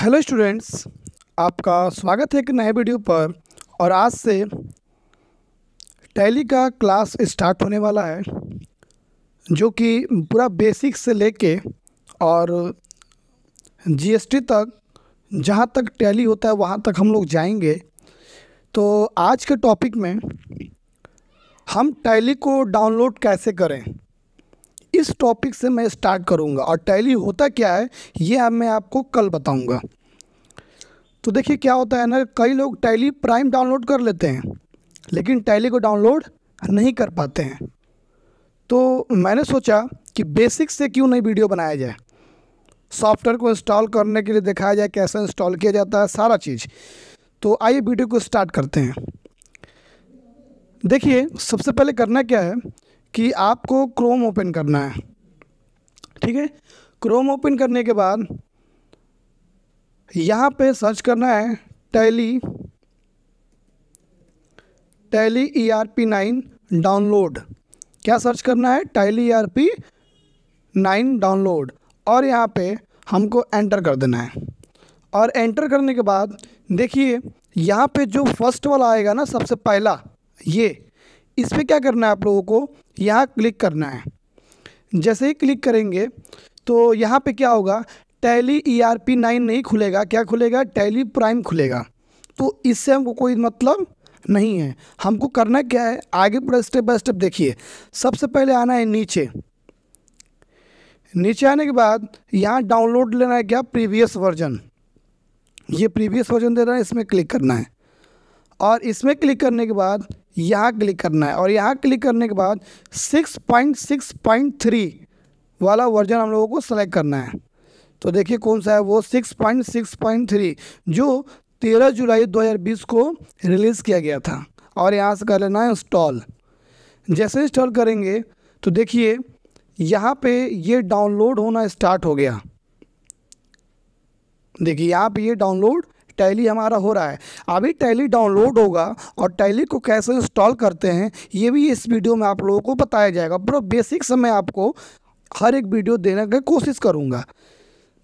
hello students आपका स्वागत है एक नए वीडियो पर और आज से टैली का क्लास स्टार्ट होने वाला है जो कि पूरा बेसिक से लेके और जीएसटी तक जहाँ तक टैली होता है वहाँ तक हम लोग जाएंगे तो आज के टॉपिक में हम टैली को डाउनलोड कैसे करें इस टॉपिक से मैं स्टार्ट करूंगा और टैली होता क्या है ये अब मैं आपको कल बताऊँगा तो देखिए क्या होता है ना कई लोग टैली प्राइम डाउनलोड कर लेते हैं लेकिन टैली को डाउनलोड नहीं कर पाते हैं तो मैंने सोचा कि बेसिक से क्यों नहीं वीडियो बनाया जाए सॉफ्टवेयर को इंस्टॉल करने के लिए दिखाया जाए कैसे इंस्टॉल किया जाता है सारा चीज़ तो आइए वीडियो को स्टार्ट करते हैं देखिए सबसे पहले करना क्या है कि आपको क्रोम ओपन करना है ठीक है क्रोम ओपन करने के बाद यहाँ पे सर्च करना है Tally Tally E R P nine download क्या सर्च करना है Tally E R P nine download और यहाँ पे हमको एंटर कर देना है और एंटर करने के बाद देखिए यहाँ पे जो फर्स्ट वाला आएगा ना सबसे पहला ये इस पर क्या करना है आप लोगों को यहाँ क्लिक करना है जैसे ही क्लिक करेंगे तो यहाँ पे क्या होगा Tally E R P nine नहीं खुलेगा क्या खुलेगा टैली प्राइम खुलेगा तो इससे हमको कोई मतलब नहीं है हमको करना क्या है आगे पूरा स्टेप बाय स्टेप देखिए सबसे पहले आना है नीचे नीचे आने के बाद यहाँ डाउनलोड लेना है क्या प्रीवियस वर्जन ये प्रीवियस वर्जन दे रहा है इसमें क्लिक करना है और इसमें क्लिक करने के बाद यहाँ क्लिक करना है और यहाँ क्लिक करने के बाद 6.6.3 वाला वर्जन हम लोगों को सेलेक्ट करना है तो देखिए कौन सा है वो 6.6.3 जो 13 जुलाई 2020 को रिलीज़ किया गया था और यहाँ से कर लेना है इंस्टॉल जैसे इंस्टॉल करेंगे तो देखिए यहाँ पे ये डाउनलोड होना स्टार्ट हो गया देखिए यहाँ पे ये डाउनलोड टैली हमारा हो रहा है अभी टैली डाउनलोड होगा और टैली को कैसे इंस्टॉल करते हैं ये भी इस वीडियो में आप लोगों को बताया जाएगा पूरा बेसिक से मैं आपको हर एक वीडियो देने की कोशिश करूँगा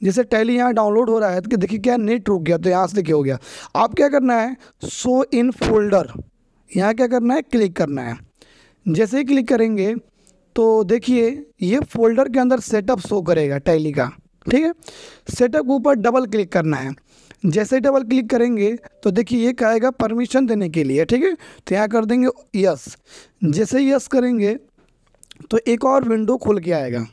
जैसे टैली यहाँ डाउनलोड हो रहा है तो देखिए क्या नेट रुक गया तो यहाँ से देखिए हो गया आप क्या करना है सो इन फोल्डर यहाँ क्या करना है क्लिक करना है जैसे ही क्लिक करेंगे तो देखिए ये फोल्डर के अंदर सेटअप शो करेगा टैली का ठीक है सेटअप ऊपर डबल क्लिक करना है जैसे ही डबल क्लिक करेंगे तो देखिए ये कहेगा परमिशन देने के लिए ठीक है तो यहाँ कर देंगे यस जैसे यस करेंगे तो एक और विंडो खुल के आएगा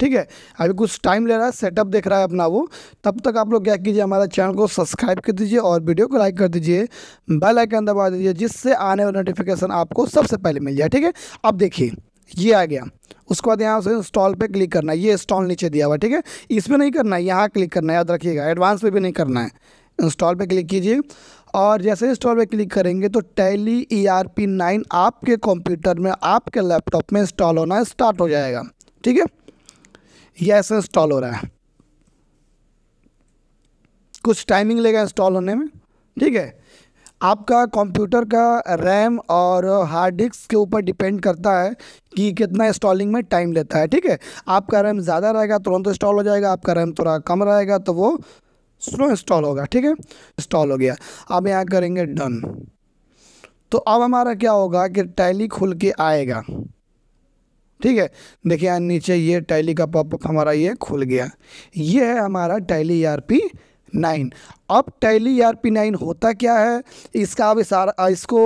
ठीक है अभी कुछ टाइम ले रहा है सेटअप देख रहा है अपना वो तब तक आप लोग क्या कीजिए हमारे चैनल को सब्सक्राइब कर दीजिए और वीडियो को लाइक कर दीजिए बेल आइकन दबा दीजिए जिससे आने वाला नोटिफिकेशन आपको सबसे पहले मिल जाए ठीक है अब देखिए ये आ गया उसके बाद यहाँ से इंस्टॉल पे क्लिक करना है ये इंस्टॉल नीचे दिया हुआ ठीक है इस पर नहीं करना है यहाँ क्लिक करना है याद रखिएगा एडवांस पे भी नहीं करना है इंस्टॉल पे क्लिक कीजिए और जैसे इंस्टॉल पे क्लिक करेंगे तो Tally E R P nine आपके कंप्यूटर में आपके लैपटॉप में इंस्टॉल होना स्टार्ट हो जाएगा ठीक है ये ऐसे इंस्टॉल हो रहा है कुछ टाइमिंग लेगा इंस्टॉल होने में ठीक है आपका कंप्यूटर का रैम और हार्ड डिस्क के ऊपर डिपेंड करता है कि कितना इंस्टॉलिंग में टाइम लेता है ठीक है आपका रैम ज़्यादा रहेगा तो तुरंत तो इंस्टॉल हो जाएगा आपका रैम थोड़ा कम रहेगा तो वो स्लो इंस्टॉल होगा ठीक है इंस्टॉल हो गया अब यहाँ करेंगे डन तो अब हमारा क्या होगा कि टैली खुल के आएगा ठीक है देखिए नीचे ये टैली का पॉपअप हमारा ये खुल गया ये है हमारा टैली ई e नाइन अब टैली आर पी नाइन होता क्या है इसका आविष्कार इसको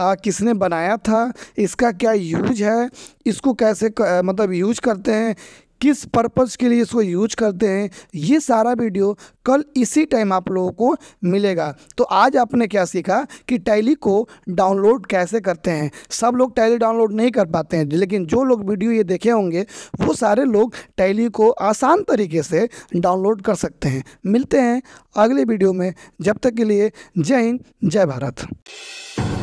आ, किसने बनाया था इसका क्या यूज है इसको कैसे मतलब यूज करते हैं किस पर्पज़ के लिए इसको यूज करते हैं ये सारा वीडियो कल इसी टाइम आप लोगों को मिलेगा तो आज आपने क्या सीखा कि टैली को डाउनलोड कैसे करते हैं सब लोग टैली डाउनलोड नहीं कर पाते हैं लेकिन जो लोग वीडियो ये देखे होंगे वो सारे लोग टैली को आसान तरीके से डाउनलोड कर सकते हैं मिलते हैं अगले वीडियो में जब तक के लिए जय हिंद जय भारत